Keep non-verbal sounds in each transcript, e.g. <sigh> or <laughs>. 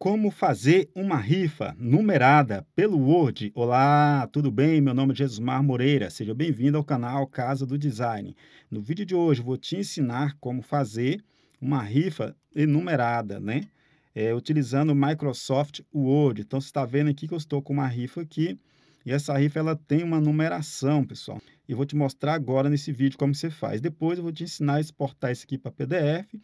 como fazer uma rifa numerada pelo Word. Olá, tudo bem? Meu nome é Jesus Mar Moreira. Seja bem-vindo ao canal Casa do Design. No vídeo de hoje vou te ensinar como fazer uma rifa enumerada, né? É, utilizando o Microsoft Word. Então, você está vendo aqui que eu estou com uma rifa aqui. E essa rifa ela tem uma numeração, pessoal. E vou te mostrar agora nesse vídeo como você faz. Depois eu vou te ensinar a exportar isso aqui para PDF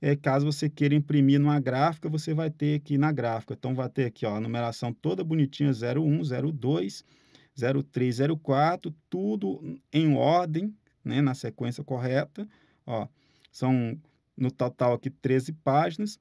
é, caso você queira imprimir numa gráfica, você vai ter aqui na gráfica. Então, vai ter aqui ó, a numeração toda bonitinha, 01, 02, 03, 04, tudo em ordem, né, na sequência correta. Ó, são, no total, aqui 13 páginas,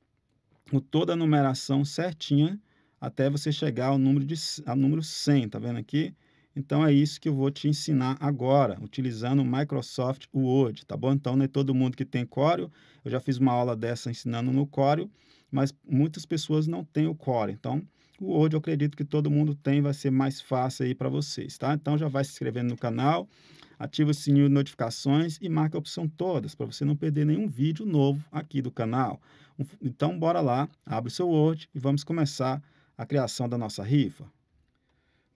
com toda a numeração certinha, até você chegar ao número, de, ao número 100, tá vendo aqui? Então é isso que eu vou te ensinar agora, utilizando o Microsoft Word, tá bom? Então não é todo mundo que tem Coreo, Eu já fiz uma aula dessa ensinando no Coreo, mas muitas pessoas não têm o Core. Então o Word eu acredito que todo mundo tem, vai ser mais fácil aí para vocês, tá? Então já vai se inscrevendo no canal, ativa o sininho de notificações e marca a opção todas para você não perder nenhum vídeo novo aqui do canal. Então bora lá, abre o seu Word e vamos começar a criação da nossa rifa.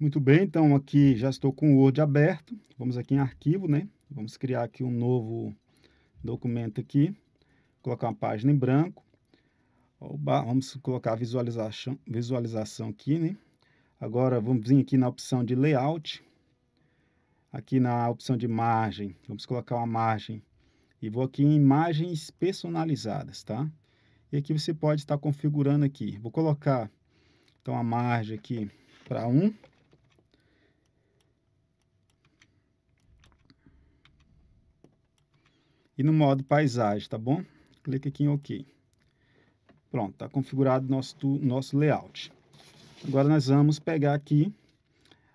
Muito bem, então aqui já estou com o Word aberto. Vamos aqui em arquivo, né? Vamos criar aqui um novo documento aqui. Colocar uma página em branco. Oba, vamos colocar visualização, visualização aqui, né? Agora vamos vir aqui na opção de layout. Aqui na opção de margem, vamos colocar uma margem. E vou aqui em imagens personalizadas, tá? E aqui você pode estar configurando aqui. Vou colocar então a margem aqui para 1. Um e no modo paisagem, tá bom? Clique aqui em OK. Pronto, está configurado nosso, nosso layout. Agora nós vamos pegar aqui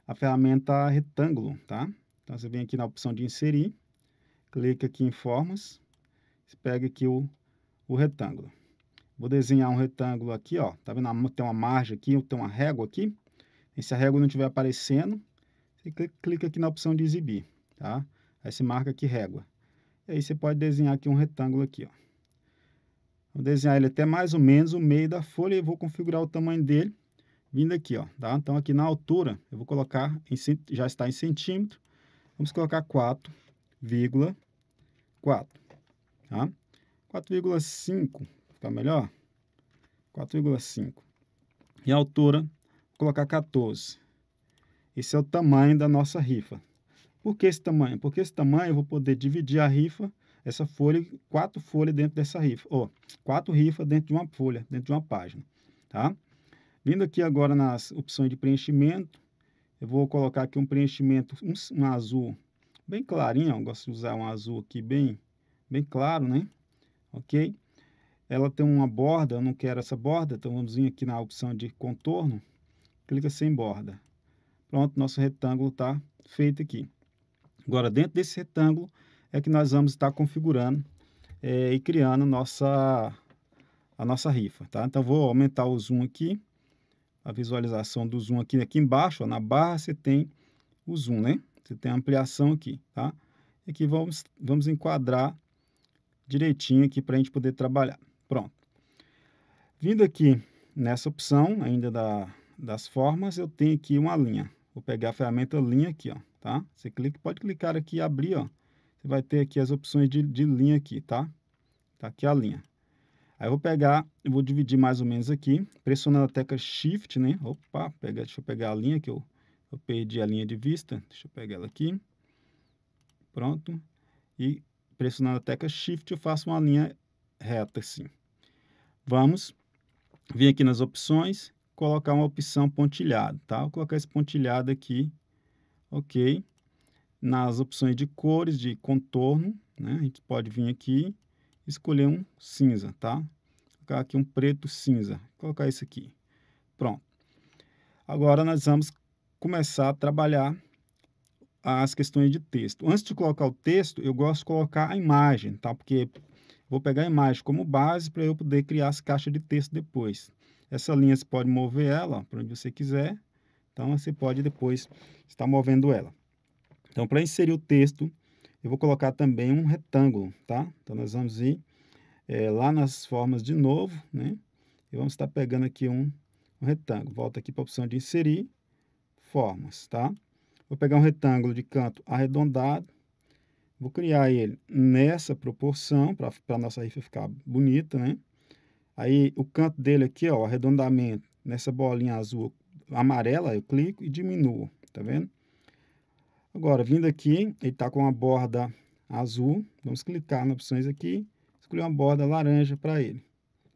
a ferramenta retângulo, tá? Então você vem aqui na opção de inserir, clica aqui em formas, pega aqui o, o retângulo. Vou desenhar um retângulo aqui, ó. Tá vendo? Tem uma margem aqui, tem uma régua aqui. E se a régua não estiver aparecendo, você clica aqui na opção de exibir, tá? Aí você marca aqui régua. E aí você pode desenhar aqui um retângulo aqui, ó. Vou desenhar ele até mais ou menos o meio da folha e vou configurar o tamanho dele vindo aqui, ó, tá? Então aqui na altura eu vou colocar, em, já está em centímetro, vamos colocar 4,4, tá? 4,5, fica melhor? 4,5. E a altura, vou colocar 14. Esse é o tamanho da nossa rifa, por que esse tamanho? Porque esse tamanho eu vou poder dividir a rifa, essa folha, quatro folhas dentro dessa rifa. Ó, quatro rifas dentro de uma folha, dentro de uma página, tá? Vindo aqui agora nas opções de preenchimento, eu vou colocar aqui um preenchimento, um, um azul bem clarinho, ó, gosto de usar um azul aqui bem, bem claro, né? Ok? Ela tem uma borda, eu não quero essa borda, então vamos vir aqui na opção de contorno, clica sem borda. Pronto, nosso retângulo está feito aqui. Agora, dentro desse retângulo é que nós vamos estar configurando é, e criando nossa, a nossa rifa, tá? Então, vou aumentar o zoom aqui, a visualização do zoom aqui, aqui embaixo, ó, na barra você tem o zoom, né? Você tem a ampliação aqui, tá? E aqui vamos, vamos enquadrar direitinho aqui para a gente poder trabalhar. Pronto. Vindo aqui nessa opção ainda da, das formas, eu tenho aqui uma linha. Vou pegar a ferramenta linha aqui, ó tá? Você clica, pode clicar aqui e abrir, ó. Você vai ter aqui as opções de, de linha aqui, tá? Tá aqui a linha. Aí eu vou pegar, eu vou dividir mais ou menos aqui, pressionando a tecla Shift, né? Opa, pega, deixa eu pegar a linha que eu, eu perdi a linha de vista. Deixa eu pegar ela aqui. Pronto. E pressionando a tecla Shift, eu faço uma linha reta assim. Vamos vir aqui nas opções, colocar uma opção pontilhado, tá? Vou colocar esse pontilhado aqui ok? Nas opções de cores, de contorno, né? A gente pode vir aqui escolher um cinza, tá? Colocar aqui um preto cinza, colocar isso aqui. Pronto. Agora nós vamos começar a trabalhar as questões de texto. Antes de colocar o texto, eu gosto de colocar a imagem, tá? Porque vou pegar a imagem como base para eu poder criar as caixas de texto depois. Essa linha você pode mover ela para onde você quiser então, você pode depois estar movendo ela. Então, para inserir o texto, eu vou colocar também um retângulo, tá? Então, nós vamos ir é, lá nas formas de novo, né? E vamos estar pegando aqui um, um retângulo. Volto aqui para a opção de inserir formas, tá? Vou pegar um retângulo de canto arredondado, vou criar ele nessa proporção, para a nossa rifa ficar bonita, né? Aí, o canto dele aqui, ó, o arredondamento, nessa bolinha azul, amarela, eu clico e diminuo, tá vendo? Agora, vindo aqui, ele está com a borda azul, vamos clicar nas opções aqui, escolher uma borda laranja para ele.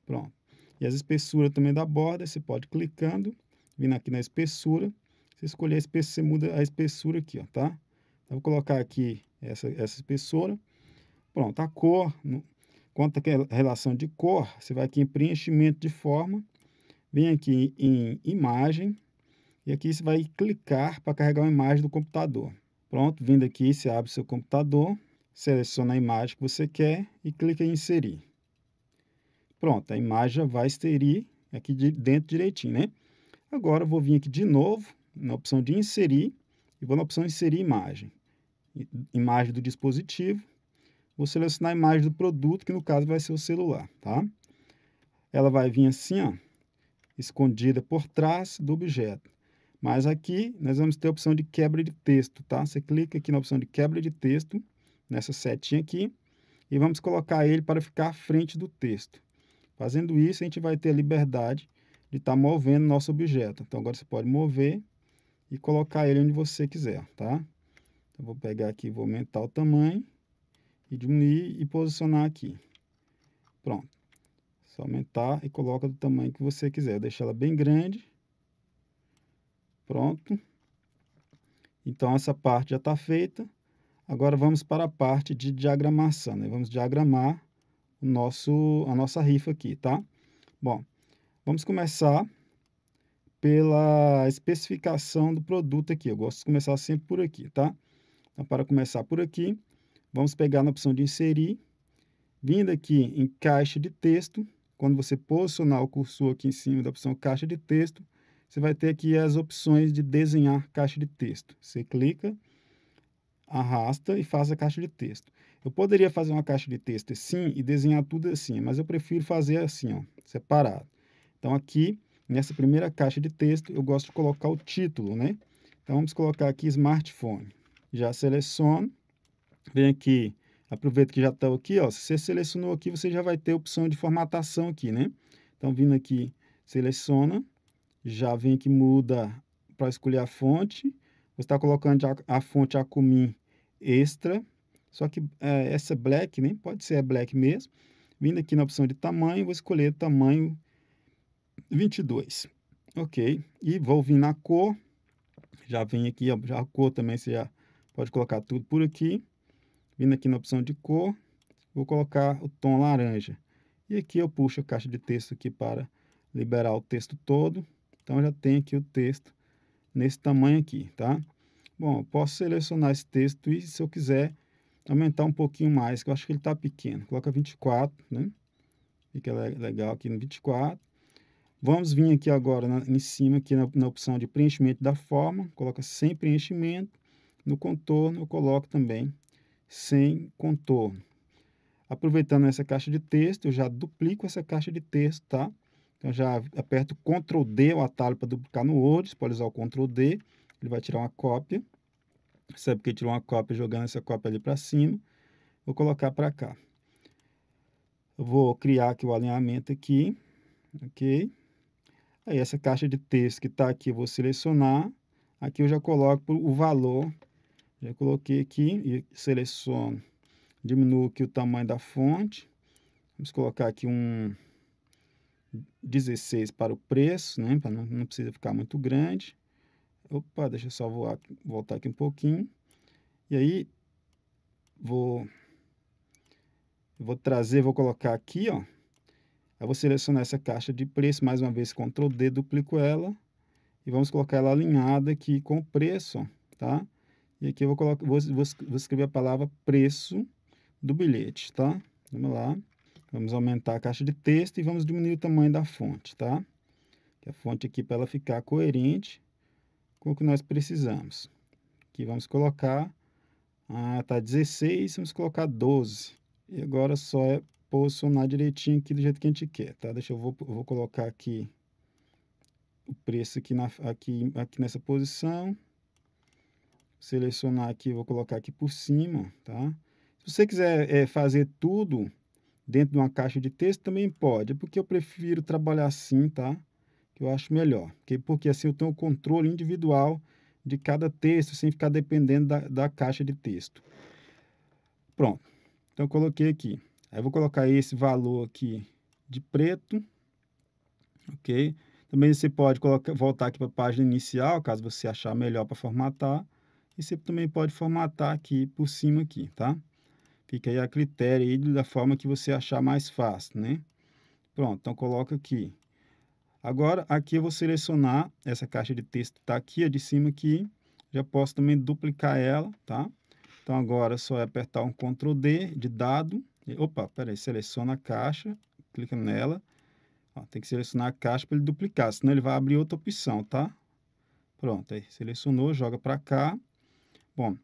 Pronto. E as espessuras também da borda, você pode clicando, vindo aqui na espessura, você escolher a espessura, você muda a espessura aqui, ó, tá? Então, vou colocar aqui essa, essa espessura. Pronto, a cor, no, quanto a relação de cor, você vai aqui em preenchimento de forma, vem aqui em imagem e aqui você vai clicar para carregar uma imagem do computador. Pronto, vindo aqui, você abre seu computador, seleciona a imagem que você quer e clica em inserir. Pronto, a imagem já vai inserir aqui de dentro direitinho, né? Agora eu vou vir aqui de novo na opção de inserir e vou na opção inserir imagem. Imagem do dispositivo. Vou selecionar a imagem do produto, que no caso vai ser o celular, tá? Ela vai vir assim, ó escondida por trás do objeto. Mas aqui nós vamos ter a opção de quebra de texto, tá? Você clica aqui na opção de quebra de texto, nessa setinha aqui, e vamos colocar ele para ficar à frente do texto. Fazendo isso, a gente vai ter a liberdade de estar tá movendo nosso objeto. Então, agora você pode mover e colocar ele onde você quiser, tá? Então, vou pegar aqui, vou aumentar o tamanho e diminuir e posicionar aqui. Pronto. Só aumentar e coloca do tamanho que você quiser. Deixa ela bem grande. Pronto. Então, essa parte já está feita. Agora, vamos para a parte de diagramação. Né? Vamos diagramar o nosso, a nossa rifa aqui, tá? Bom, vamos começar pela especificação do produto aqui. Eu gosto de começar sempre por aqui, tá? Então, para começar por aqui, vamos pegar na opção de inserir. Vindo aqui em caixa de texto, quando você posicionar o cursor aqui em cima da opção caixa de texto, você vai ter aqui as opções de desenhar caixa de texto. Você clica, arrasta e faz a caixa de texto. Eu poderia fazer uma caixa de texto assim e desenhar tudo assim, mas eu prefiro fazer assim, ó, separado. Então, aqui, nessa primeira caixa de texto, eu gosto de colocar o título, né? Então, vamos colocar aqui smartphone. Já seleciono, venho aqui Aproveito que já estão aqui, ó. Se você selecionou aqui, você já vai ter a opção de formatação aqui, né? Então, vindo aqui, seleciona, já vem aqui, muda para escolher a fonte. Você está colocando a, a fonte Acumin Extra, só que é, essa é black, né? Pode ser é black mesmo. Vindo aqui na opção de tamanho, vou escolher tamanho 22. Ok. E vou vir na cor. Já vem aqui, ó, já a cor também, você já pode colocar tudo por aqui vindo aqui na opção de cor, vou colocar o tom laranja. E aqui eu puxo a caixa de texto aqui para liberar o texto todo. Então, já tem aqui o texto nesse tamanho aqui, tá? Bom, eu posso selecionar esse texto e, se eu quiser, aumentar um pouquinho mais, que eu acho que ele está pequeno. Coloca 24, né? Fica legal aqui no 24. Vamos vir aqui agora na, em cima, aqui na, na, opção de preenchimento da forma. Coloca sem preenchimento. No contorno, eu coloco também sem contorno. Aproveitando essa caixa de texto, eu já duplico essa caixa de texto, tá? Então, já aperto Ctrl D o atalho para duplicar no Word, pode usar o Ctrl D, ele vai tirar uma cópia. Sabe que tirou uma cópia jogando essa cópia ali para cima. Vou colocar para cá. Eu vou criar aqui o alinhamento aqui, ok? Aí essa caixa de texto que está aqui eu vou selecionar. Aqui eu já coloco o valor já coloquei aqui e seleciono, diminuo aqui o tamanho da fonte. Vamos colocar aqui um 16 para o preço, né? Para não, não precisa ficar muito grande. Opa, deixa eu só voar, voltar aqui um pouquinho. E aí, vou, vou trazer, vou colocar aqui, ó. Aí vou selecionar essa caixa de preço, mais uma vez, Ctrl D, duplico ela. E vamos colocar ela alinhada aqui com o preço, ó, tá? E aqui eu vou, colocar, vou, vou, vou escrever a palavra preço do bilhete, tá? Vamos lá. Vamos aumentar a caixa de texto e vamos diminuir o tamanho da fonte, tá? Que a fonte aqui para ela ficar coerente com o que nós precisamos. Aqui vamos colocar, ah, tá 16, vamos colocar 12. E agora só é posicionar direitinho aqui do jeito que a gente quer, tá? Deixa eu vou, vou colocar aqui o preço aqui, na, aqui, aqui nessa posição selecionar aqui, vou colocar aqui por cima, tá? Se você quiser é, fazer tudo dentro de uma caixa de texto, também pode. É porque eu prefiro trabalhar assim, tá? Que eu acho melhor. Porque, porque assim eu tenho o controle individual de cada texto, sem ficar dependendo da, da caixa de texto. Pronto. Então, eu coloquei aqui. Aí, vou colocar esse valor aqui de preto, ok? Também você pode colocar, voltar aqui para a página inicial, caso você achar melhor para formatar. E você também pode formatar aqui por cima aqui, tá? Fica aí a critério aí da forma que você achar mais fácil, né? Pronto, então coloca aqui. Agora, aqui eu vou selecionar essa caixa de texto que está aqui, a de cima aqui. Já posso também duplicar ela, tá? Então, agora só é apertar um Ctrl D de dado. E, opa, peraí, seleciona a caixa, clica nela. Ó, tem que selecionar a caixa para ele duplicar, senão ele vai abrir outra opção, tá? Pronto, aí selecionou, joga para cá. Bom,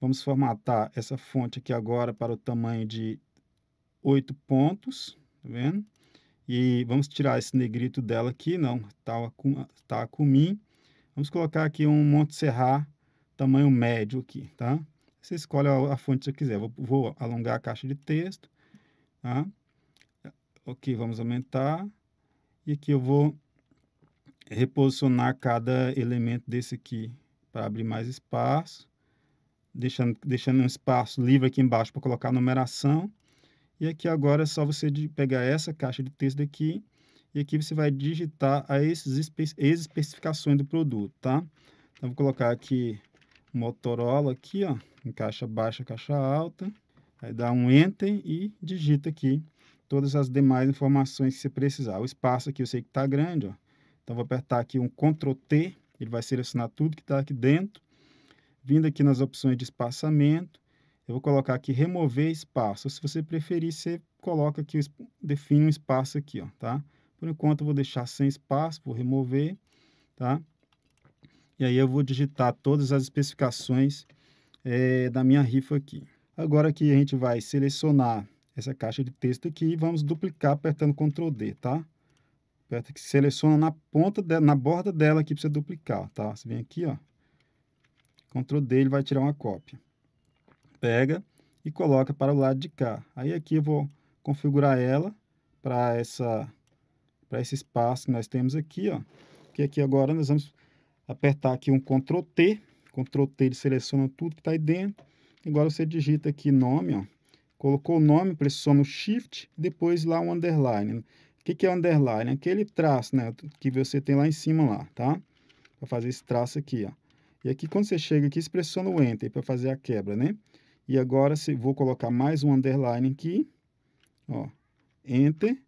vamos formatar essa fonte aqui agora para o tamanho de 8 pontos, tá vendo? E vamos tirar esse negrito dela aqui, não, tá, tá mim Vamos colocar aqui um monte Montserrat tamanho médio aqui, tá? Você escolhe a, a fonte que você quiser. Vou, vou, alongar a caixa de texto, tá? Ok, vamos aumentar. E aqui eu vou reposicionar cada elemento desse aqui para abrir mais espaço deixando, deixando um espaço livre aqui embaixo para colocar a numeração. E aqui agora é só você pegar essa caixa de texto aqui e aqui você vai digitar as especificações do produto, tá? Então, vou colocar aqui Motorola aqui, ó, em caixa baixa, caixa alta. Aí dá um Enter e digita aqui todas as demais informações que você precisar. O espaço aqui eu sei que está grande, ó. Então, vou apertar aqui um Ctrl T, ele vai selecionar tudo que está aqui dentro. Vindo aqui nas opções de espaçamento, eu vou colocar aqui remover espaço. Se você preferir, você coloca aqui, define um espaço aqui, ó, tá? Por enquanto eu vou deixar sem espaço, vou remover, tá? E aí eu vou digitar todas as especificações é, da minha rifa aqui. Agora aqui a gente vai selecionar essa caixa de texto aqui e vamos duplicar apertando Ctrl D, tá? Aperta que seleciona na ponta, de, na borda dela aqui para você duplicar, tá? Você vem aqui, ó, Ctrl D ele vai tirar uma cópia. Pega e coloca para o lado de cá. Aí aqui eu vou configurar ela para essa para esse espaço que nós temos aqui, ó. Que aqui agora nós vamos apertar aqui um Ctrl T, Ctrl T ele seleciona tudo que está aí dentro. Agora você digita aqui nome, ó. Colocou o nome, pressiona o Shift, depois lá um underline. O que, que é underline? Aquele traço, né, que você tem lá em cima lá, tá? Para fazer esse traço aqui, ó. E aqui, quando você chega aqui, você pressiona o Enter para fazer a quebra, né? E agora, se, vou colocar mais um underline aqui, ó, Enter,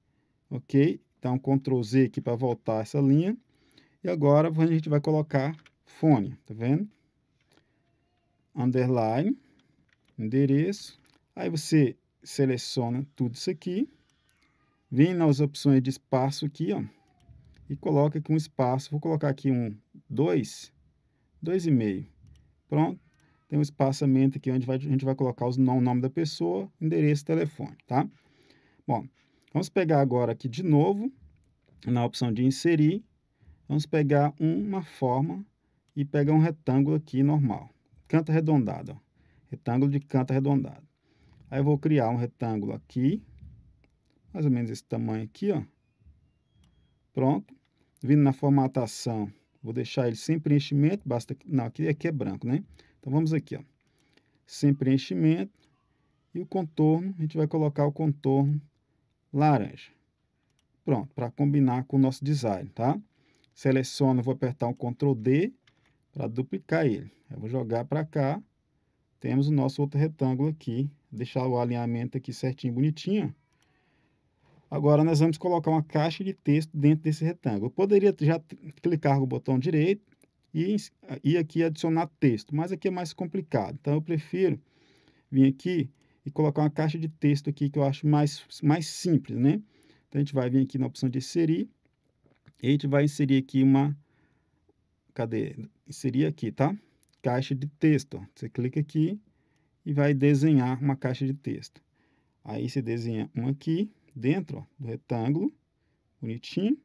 ok? Então Ctrl Z aqui para voltar essa linha. E agora, a gente vai colocar fone, tá vendo? Underline, endereço. Aí você seleciona tudo isso aqui, vem nas opções de espaço aqui, ó, e coloca aqui um espaço, vou colocar aqui um 2, 2,5. Pronto. Tem um espaçamento aqui onde vai, a gente vai colocar o nome da pessoa, endereço e telefone, tá? Bom, vamos pegar agora aqui de novo, na opção de inserir, vamos pegar uma forma e pegar um retângulo aqui normal, canto arredondado, ó. retângulo de canto arredondado. Aí eu vou criar um retângulo aqui, mais ou menos esse tamanho aqui, ó. Pronto. Vindo na formatação, Vou deixar ele sem preenchimento, basta... Não, aqui, aqui é branco, né? Então, vamos aqui, ó. Sem preenchimento. E o contorno, a gente vai colocar o contorno laranja. Pronto, para combinar com o nosso design, tá? Seleciono, vou apertar um Ctrl D para duplicar ele. Eu vou jogar para cá. Temos o nosso outro retângulo aqui. Deixar o alinhamento aqui certinho, bonitinho. Agora, nós vamos colocar uma caixa de texto dentro desse retângulo. Eu poderia já clicar com o botão direito e, ir aqui adicionar texto, mas aqui é mais complicado. Então, eu prefiro vir aqui e colocar uma caixa de texto aqui que eu acho mais, mais simples, né? Então, a gente vai vir aqui na opção de inserir e a gente vai inserir aqui uma... Cadê? Inserir aqui, tá? Caixa de texto. Você clica aqui e vai desenhar uma caixa de texto. Aí, você desenha uma aqui dentro ó, do retângulo, bonitinho.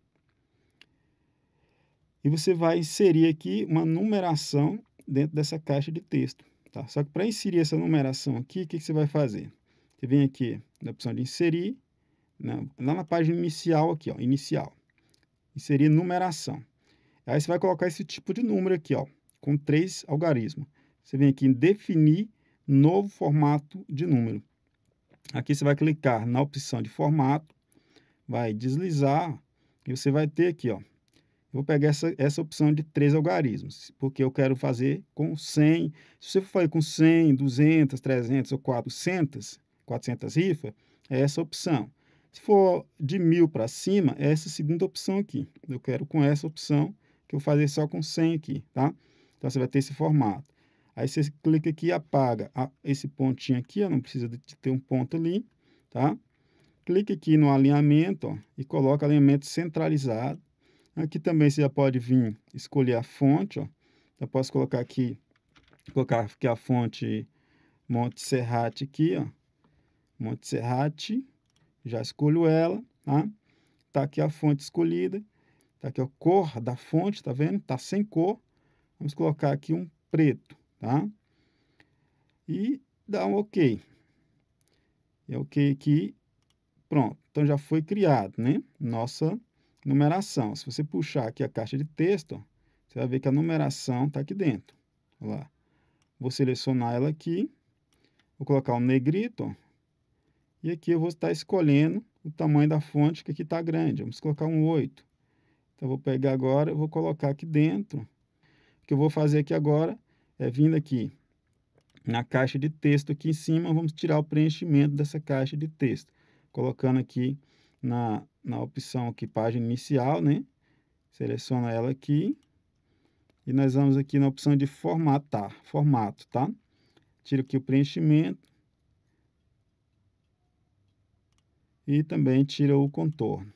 E você vai inserir aqui uma numeração dentro dessa caixa de texto. Tá? Só que para inserir essa numeração aqui, o que, que, você vai fazer? Você vem aqui na opção de inserir, na, né? lá na página inicial aqui, ó, inicial. Inserir numeração. Aí você vai colocar esse tipo de número aqui, ó, com três algarismos. Você vem aqui em definir novo formato de número. Aqui você vai clicar na opção de formato, vai deslizar e você vai ter aqui, ó. vou pegar essa, essa opção de três algarismos, porque eu quero fazer com 100. Se você for fazer com 100, 200, 300 ou 400, 400 rifas, é essa opção. Se for de 1.000 para cima, é essa segunda opção aqui. Eu quero com essa opção que eu vou fazer só com 100 aqui, tá? Então, você vai ter esse formato. Aí você clica aqui e apaga ah, esse pontinho aqui, ó, não precisa de ter um ponto ali, tá? Clique aqui no alinhamento ó, e coloca alinhamento centralizado. Aqui também você já pode vir escolher a fonte, ó. Eu posso colocar aqui, colocar aqui a fonte Montserrat aqui, ó. Montserrat, já escolho ela, tá? Tá aqui a fonte escolhida, tá aqui a cor da fonte, tá vendo? Tá sem cor. Vamos colocar aqui um preto tá? E dá um OK. É OK aqui, pronto. Então, já foi criado, né? Nossa numeração. Se você puxar aqui a caixa de texto, você vai ver que a numeração está aqui dentro. lá. Vou selecionar ela aqui, vou colocar o um negrito, e aqui eu vou estar escolhendo o tamanho da fonte, que aqui está grande. Vamos colocar um 8. Então, vou pegar agora, vou colocar aqui dentro. O que eu vou fazer aqui agora é, vindo aqui na caixa de texto aqui em cima, vamos tirar o preenchimento dessa caixa de texto, colocando aqui na, na opção aqui, página inicial, né? Seleciona ela aqui e nós vamos aqui na opção de formatar, formato, tá? Tira aqui o preenchimento e também tira o contorno.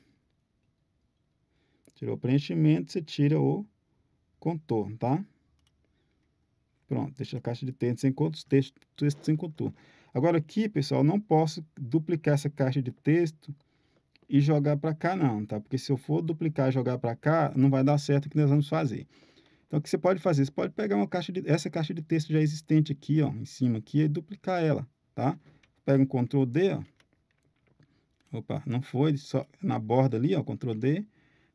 Tirou o preenchimento, você tira o contorno, tá? Pronto, deixa a caixa de texto sem contorno, texto, textos sem contorno. Agora aqui, pessoal, não posso duplicar essa caixa de texto e jogar para cá não, tá? Porque se eu for duplicar e jogar para cá, não vai dar certo o que nós vamos fazer. Então, o que você pode fazer? Você pode pegar uma caixa de, essa caixa de texto já existente aqui, ó, em cima aqui, e duplicar ela, tá? Pega um Ctrl D, ó. Opa, não foi, só na borda ali, ó, Ctrl D,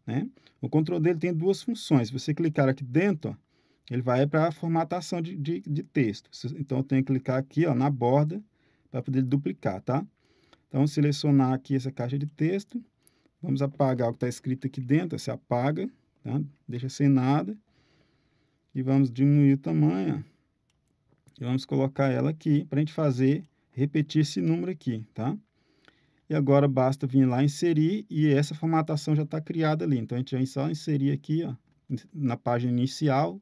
né? O Ctrl D ele tem duas funções. Se você clicar aqui dentro, ó, ele vai para a formatação de, de, de, texto. Então, eu tenho que clicar aqui ó, na borda para poder duplicar, tá? Então, selecionar aqui essa caixa de texto. Vamos apagar o que está escrito aqui dentro. Você apaga, tá? deixa sem nada. E vamos diminuir o tamanho. E vamos colocar ela aqui para a gente fazer, repetir esse número aqui, tá? E agora basta vir lá inserir e essa formatação já está criada ali. Então, a gente vai só inserir aqui ó, na página inicial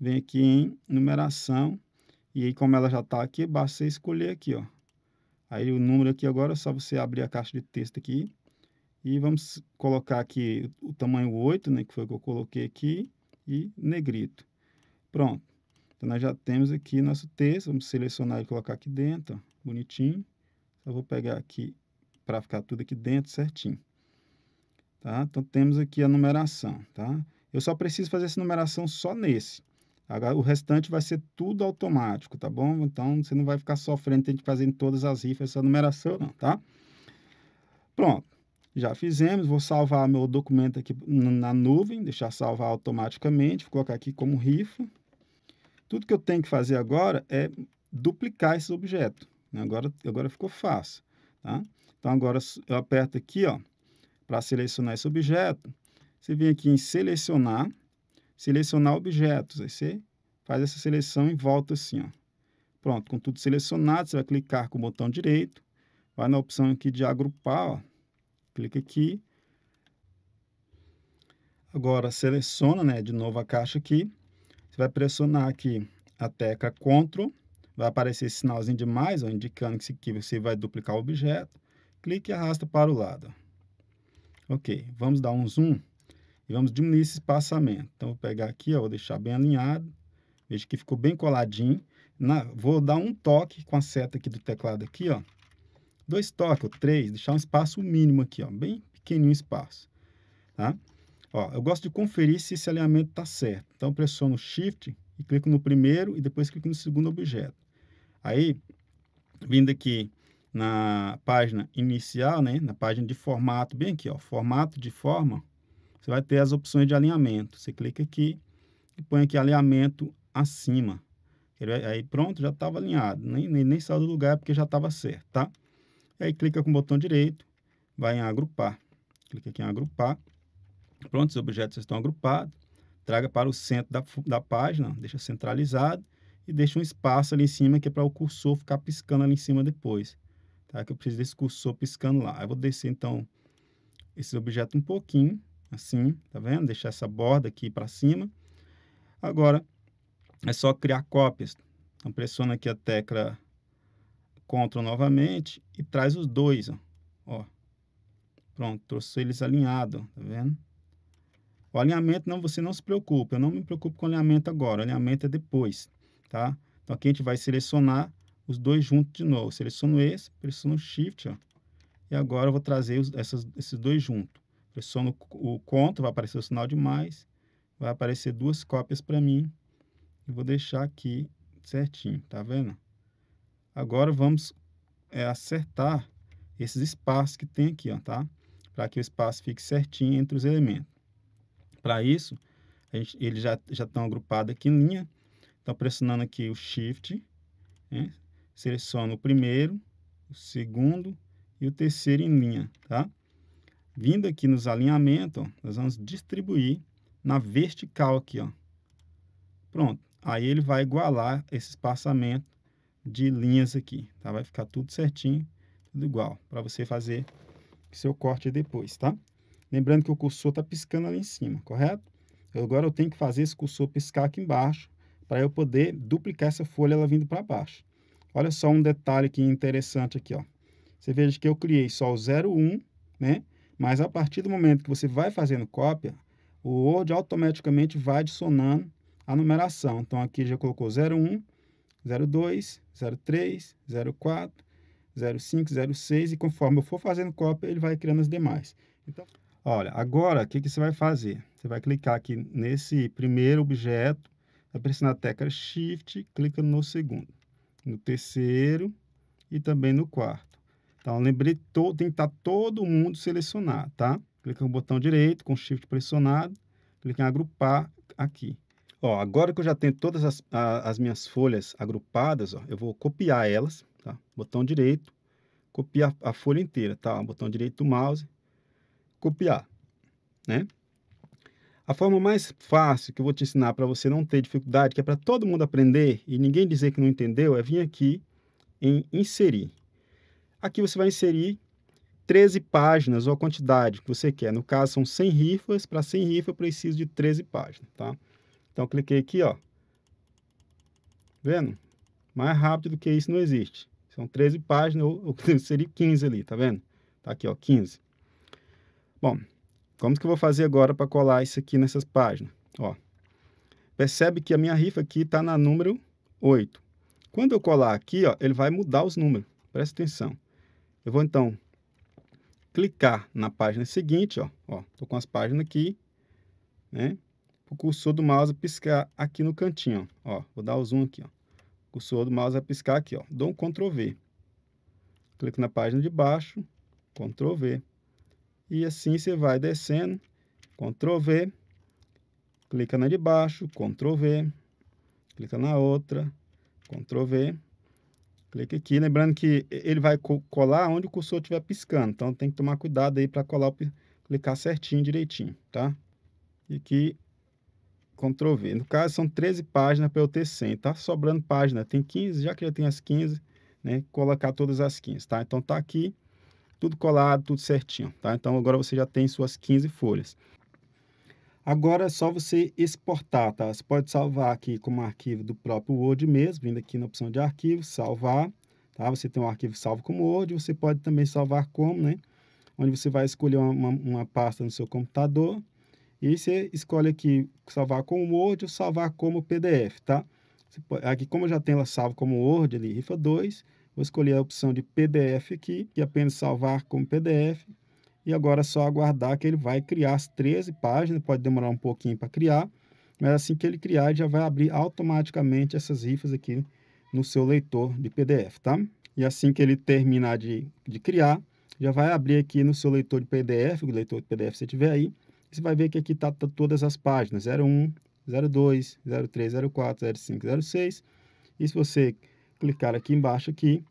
vem aqui em numeração, e aí como ela já está aqui, basta você escolher aqui, ó. Aí o número aqui agora é só você abrir a caixa de texto aqui, e vamos colocar aqui o tamanho 8, né, que foi o que eu coloquei aqui, e negrito. Pronto. Então, nós já temos aqui nosso texto, vamos selecionar e colocar aqui dentro, ó, bonitinho. Só vou pegar aqui para ficar tudo aqui dentro certinho. Tá? Então, temos aqui a numeração, tá? Eu só preciso fazer essa numeração só nesse. Agora, o restante vai ser tudo automático, tá bom? Então, você não vai ficar sofrendo, tem que fazer em todas as rifas essa numeração, não, tá? Pronto, já fizemos. Vou salvar meu documento aqui na nuvem, deixar salvar automaticamente, vou colocar aqui como rifa. Tudo que eu tenho que fazer agora é duplicar esse objeto. Né? Agora, agora ficou fácil, tá? Então, agora eu aperto aqui, ó, para selecionar esse objeto. Você vem aqui em selecionar, selecionar objetos. Aí você faz essa seleção e volta assim, ó. Pronto, com tudo selecionado, você vai clicar com o botão direito, vai na opção aqui de agrupar, ó. clica aqui. Agora seleciona, né, de novo a caixa aqui. Você vai pressionar aqui a tecla CTRL, vai aparecer esse sinalzinho de mais, ó, indicando que você vai duplicar o objeto. Clique e arrasta para o lado. Ok, vamos dar um zoom e vamos diminuir esse espaçamento. Então, vou pegar aqui, ó, vou deixar bem alinhado. Veja que ficou bem coladinho. Na, vou dar um toque com a seta aqui do teclado aqui, ó. Dois toques, ou três, deixar um espaço mínimo aqui, ó. Bem pequenininho espaço, tá? Ó, eu gosto de conferir se esse alinhamento está certo. Então, pressiono Shift e clico no primeiro e depois clico no segundo objeto. Aí, vindo aqui na página inicial, né? Na página de formato, bem aqui, ó. Formato de forma, você vai ter as opções de alinhamento. Você clica aqui e põe aqui alinhamento acima. Aí pronto, já estava alinhado. Nem, nem, nem saiu do lugar porque já estava certo, tá? aí clica com o botão direito, vai em agrupar. Clica aqui em agrupar. Pronto, os objetos estão agrupados. Traga para o centro da, da página, deixa centralizado e deixa um espaço ali em cima que é para o cursor ficar piscando ali em cima depois. Tá? Que eu preciso desse cursor piscando lá. Aí eu vou descer então esse objeto um pouquinho assim, tá vendo? Deixar essa borda aqui para cima. Agora, é só criar cópias. Então, pressiona aqui a tecla CTRL novamente e traz os dois, ó. ó. Pronto, trouxe eles alinhados, tá vendo? O alinhamento, não, você não se preocupe, eu não me preocupo com o alinhamento agora, o alinhamento é depois, tá? Então, aqui a gente vai selecionar os dois juntos de novo. Seleciono esse, pressiono Shift, ó. E agora eu vou trazer os, essas, esses dois juntos. Pressiono o Conto, vai aparecer o sinal de mais, vai aparecer duas cópias para mim. E vou deixar aqui certinho, tá vendo? Agora vamos é, acertar esses espaços que tem aqui, ó, tá? Para que o espaço fique certinho entre os elementos. Para isso, gente, eles já, já estão agrupados aqui em linha. Então, pressionando aqui o Shift, né? seleciono o primeiro, o segundo e o terceiro em linha, tá? Vindo aqui nos alinhamentos, nós vamos distribuir na vertical aqui, ó. Pronto. Aí ele vai igualar esse espaçamento de linhas aqui, tá? Vai ficar tudo certinho, tudo igual, para você fazer seu corte depois, tá? Lembrando que o cursor está piscando ali em cima, correto? Eu, agora eu tenho que fazer esse cursor piscar aqui embaixo, para eu poder duplicar essa folha ela vindo para baixo. Olha só um detalhe aqui interessante aqui, ó. Você veja que eu criei só o 01, né? Mas a partir do momento que você vai fazendo cópia, o Word automaticamente vai adicionando a numeração. Então aqui já colocou 01, 02, 03, 04, 05, 06 e conforme eu for fazendo cópia, ele vai criando as demais. Então, olha, agora o que, que você vai fazer? Você vai clicar aqui nesse primeiro objeto, vai pressionar a tecla Shift, clica no segundo, no terceiro e também no quarto. Então, lembrei, todo, tem que estar tá todo mundo selecionado, tá? Clica no botão direito, com shift pressionado, clica em agrupar aqui. Ó, agora que eu já tenho todas as, a, as minhas folhas agrupadas, ó, eu vou copiar elas, tá? Botão direito, copiar a folha inteira, tá? Botão direito do mouse, copiar, né? A forma mais fácil que eu vou te ensinar para você não ter dificuldade, que é para todo mundo aprender e ninguém dizer que não entendeu, é vir aqui em inserir. Aqui você vai inserir 13 páginas ou a quantidade que você quer. No caso, são 100 rifas. Para 100 rifas, eu preciso de 13 páginas, tá? Então, cliquei aqui, ó. Vendo? Mais rápido do que isso não existe. São 13 páginas, ou, ou <laughs> seria 15 ali, tá vendo? Tá aqui, ó, 15. Bom, como que eu vou fazer agora para colar isso aqui nessas páginas? Ó, percebe que a minha rifa aqui está na número 8. Quando eu colar aqui, ó, ele vai mudar os números. Presta atenção. Eu vou então clicar na página seguinte, ó, ó, tô com as páginas aqui, né? O cursor do mouse é piscar aqui no cantinho, ó, ó vou dar o zoom aqui, ó. O cursor do mouse vai é piscar aqui, ó. Dou um Ctrl V. Clico na página de baixo, Ctrl V. E assim você vai descendo, Ctrl V, clica na de baixo, Ctrl V, clica na outra, Ctrl V, Clique aqui, lembrando que ele vai colar onde o cursor estiver piscando, então tem que tomar cuidado aí para colar, clicar certinho, direitinho, tá? E aqui, Ctrl V. No caso, são 13 páginas para eu ter 100, tá? Sobrando página, tem 15, já que eu tenho as 15, né? Colocar todas as 15, tá? Então tá aqui, tudo colado, tudo certinho, tá? Então agora você já tem suas 15 folhas. Agora é só você exportar, tá? Você pode salvar aqui como arquivo do próprio Word mesmo, vindo aqui na opção de arquivo, salvar, tá? Você tem um arquivo salvo como Word, você pode também salvar como, né? Onde você vai escolher uma, uma pasta no seu computador e você escolhe aqui salvar como Word ou salvar como PDF, tá? Pode, aqui, como eu já tenho ela salvo como Word ali, rifa 2, vou escolher a opção de PDF aqui e apenas salvar como PDF e agora é só aguardar que ele vai criar as 13 páginas, pode demorar um pouquinho para criar, mas assim que ele criar, ele já vai abrir automaticamente essas rifas aqui no seu leitor de PDF, tá? E assim que ele terminar de, de criar, já vai abrir aqui no seu leitor de PDF, o leitor de PDF você tiver aí, você vai ver que aqui está tá todas as páginas, 01, 02, 03, 04, 05, 06, e se você clicar aqui embaixo, aqui,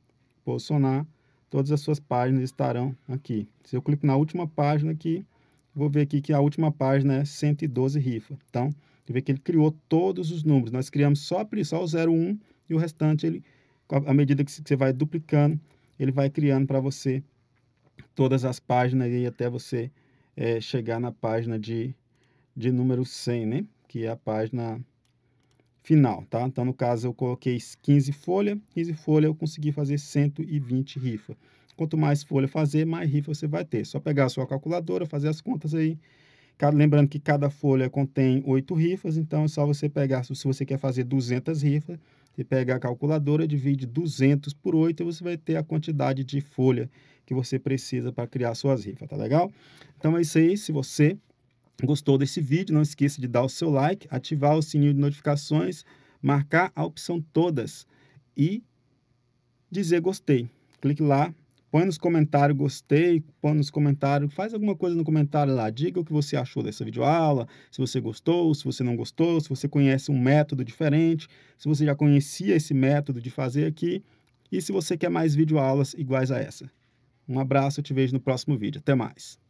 posicionar, todas as suas páginas estarão aqui. Se eu clico na última página aqui, vou ver aqui que a última página é 112 rifa. Então, você vê que ele criou todos os números. Nós criamos só, só o 01 e o restante, ele, à medida que você vai duplicando, ele vai criando para você todas as páginas e até você é, chegar na página de, de número 100, né? Que é a página final, tá? Então, no caso, eu coloquei 15 folhas, 15 folhas eu consegui fazer 120 rifa. Quanto mais folha fazer, mais rifa você vai ter. Só pegar a sua calculadora, fazer as contas aí. Lembrando que cada folha contém 8 rifas, então é só você pegar, se você quer fazer 200 rifas, você pega a calculadora, divide 200 por 8 e você vai ter a quantidade de folha que você precisa para criar suas rifas, tá legal? Então é isso aí, se você Gostou desse vídeo? Não esqueça de dar o seu like, ativar o sininho de notificações, marcar a opção todas e dizer gostei. Clique lá, põe nos comentários gostei, põe nos comentários, faz alguma coisa no comentário lá, diga o que você achou dessa videoaula, se você gostou, se você não gostou, se você conhece um método diferente, se você já conhecia esse método de fazer aqui e se você quer mais videoaulas iguais a essa. Um abraço, eu te vejo no próximo vídeo. Até mais!